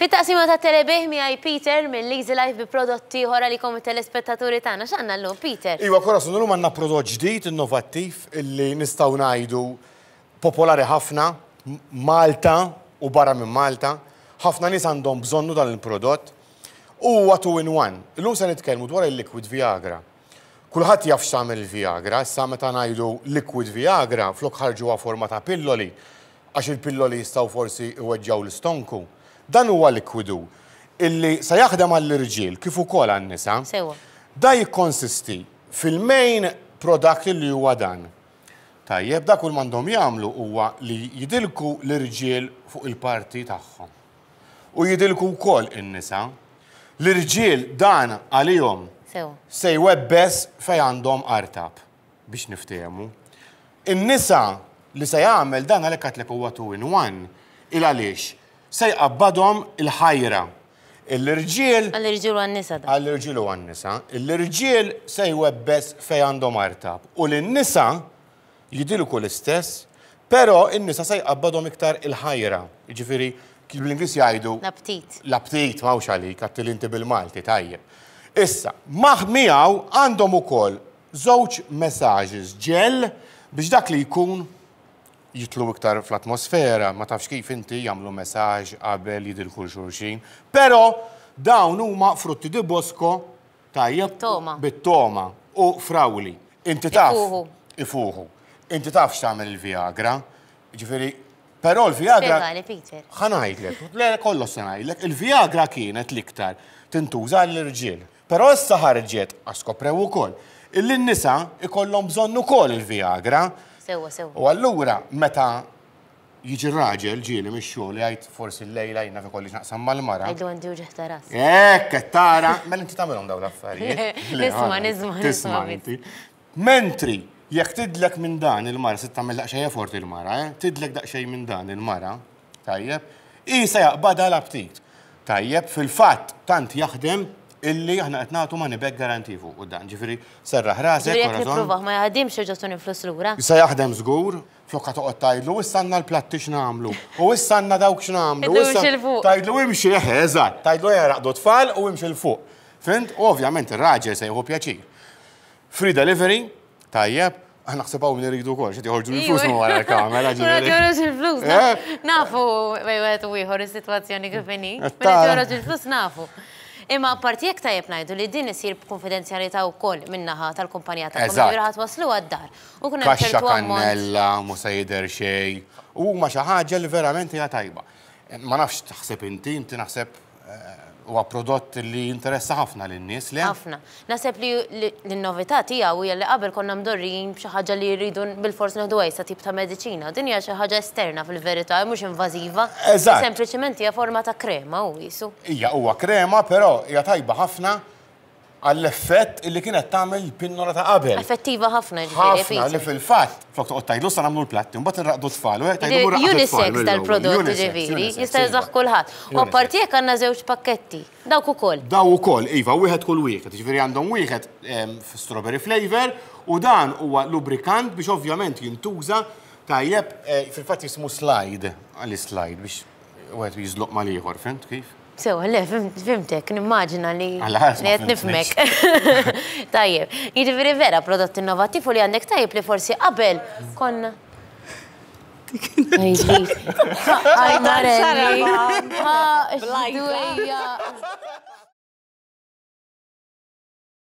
Fit-taqsima ta' telebih għaj Peter minn Lazy Life bi prodotti ħora li komu telespettaturi tagħna x'għandna llum Peter. Iwa kora l-lum għandna prodot ġdid innovattiv illi nistgħu ngħidu popolari ħafna Malta u barra minn Malta. Ħafna nies għandhom bżonnu dan il-prodott. Huwa two in one. Illum se nitkellmu dwar il-liquid Viagra. Kulħadd jaf x'tagħmel il-Viagra, sa meta ngħidu liquid Viagra flok ħarġu forma ta' pilloli għax il-pilloli jistgħu forsi iweġġaw l-istonku. Dan huwa likwidu illi se jaħdem għall-irġiel kif ukoll għan-nisa. Da jikkonsisti fil-main product li huwa dan. Tajjeb, dak kull mandom jagħmlu huwa li jidilku l-irġiel fuq il-parti tagħhom. U jidilku wkoll in-nisa. L-irġiel dan għalihom se jwebbes fej għandhom artab biex niftehmu. In-nisa li se jagħmel dan għalhekk qatlek huwa two in one il għaliex se jqabbadhom il-ħajra. L-irġiel. Għall-irġiel u għannisa. Għall-irġiel u għannisa. L-irġiel se jwebbes fej għandhom artab. U l-nisa jidilku l-istess, pero n-nisa se jqabbadhom iktar il-ħajra. Ġifiri, kif l-Inglis jgħidu. L-aptit. L-aptit, mawx għalik, għattil inti bil-Malti, tajjeb. Issa, maħmijaw għandhom ukoll żewġ messaġis ġel biex dak li jkun jitlu iktar fl-atmosfera, ma tafx kif inti jagħmlu messaġ qabel jidilħu xulxin. Però dawn huma frutti di bosko tajjeb bit-toma u frawli. Inti taf. Ifuħu. Inti taf x'tagħmel il-Viagra. Ġifieri, però l-Viagra. Ħanajdlek, le kollu se ngħidlek, il-Viagra kienet l-iktar tintuża l-irġiel. Però issa ħarġet għaskoprew ukoll. Il-nisa ikollhom bżonn ukoll il-Viagra. il il viagra سوى سوى واللورا متى يجي الراجل جيل من الشغل جايت فورس الليلة نعم، هاي نافي كلش ناقصه مال المرا عدو عندي وجه تراس إيه كتارة ما انت تعملهم دولة فاري نسمع نسمع نسمع منتري يك تدلك من دان المرا ست تعمل لا شيء فورت المرا تدلك ده شيء من دان المرا طيب اي سيا بدل ابتيت طيب في الفات تانت يخدم illi aħna qed nagħtu money back guarantee fuq dan. Ġifieri serraħ rasek. Jekk nippruvaw ma jaħdimx irġa' tun influss lura. Se jaħdem żgur, flokka toqgħod tajlu, issanna l-platti x'nagħmlu. U issanna dawk x'nagħmlu. Tajlu imxi eżatt, tajlu jaraqdu tfal u imxi l fuq. Fint, ovvjament ir-raġel se jieħu pjaċir. Free delivery, tajjeb, Għanna xsebaw minn rridu kol, xet joħorġu l-flus mu għara kamera. Għanna l-flus, nafu, għajwet u jħor il-situazzjoni kifini. Għanna eh, l-flus, nafu. Imma partijek tajjeb najdu li din isir u wkoll minnaħa tal-kumpanija ta' kumpanija ħat waslu għaddar. Kaxa kannella, musa xej. U ma xi ħaġa li verament hija tajba. Ma nafx taħseb inti, inti naħseb eh, huwa prodott li interessa ħafna lin nies li. Ħafna. Naseb li l-novità tiegħu hija li qabel konna mdorrin xi ħaġa li jridu bil-fors neħdu sa tip ta' mediċina. Din hija xi ħaġa esterna fil-verità, mhux invażiva. Sempliċement hija forma ta' krema u jisu. Hija huwa krema, però hija tajba ħafna għall-effett li kienet tagħmel pinnola ta' qabel. Effettiva ħafna ħafna li fil-fatt flok toqgħod tajlu sa nagħmlu l-platti, mbagħad inraqdu tfal, u Unisex tal-prodott ġifieri, jista' iva. jżaħ kulħadd. U apparti jekk għandna żewġ pakketti. Dawk ukoll. Daw ukoll, iva, wieħed kull wieħed, ġifieri għandhom wieħed ehm, strawberry flavor u dan huwa lubrikant biex ovvjament jintuża tajjeb eh, fil-fatt jismu slide għall-slide biex wieħed jiżloq mal ieħor, fent kif? So le, fimtek, nimmaġina li. għal nifmek. Tajjeb, jidiviri vera prodott innovativ u li għandek tajjeb li forsi qabel konna. Għajdi. Għajdi. Għajdi. Għajdi.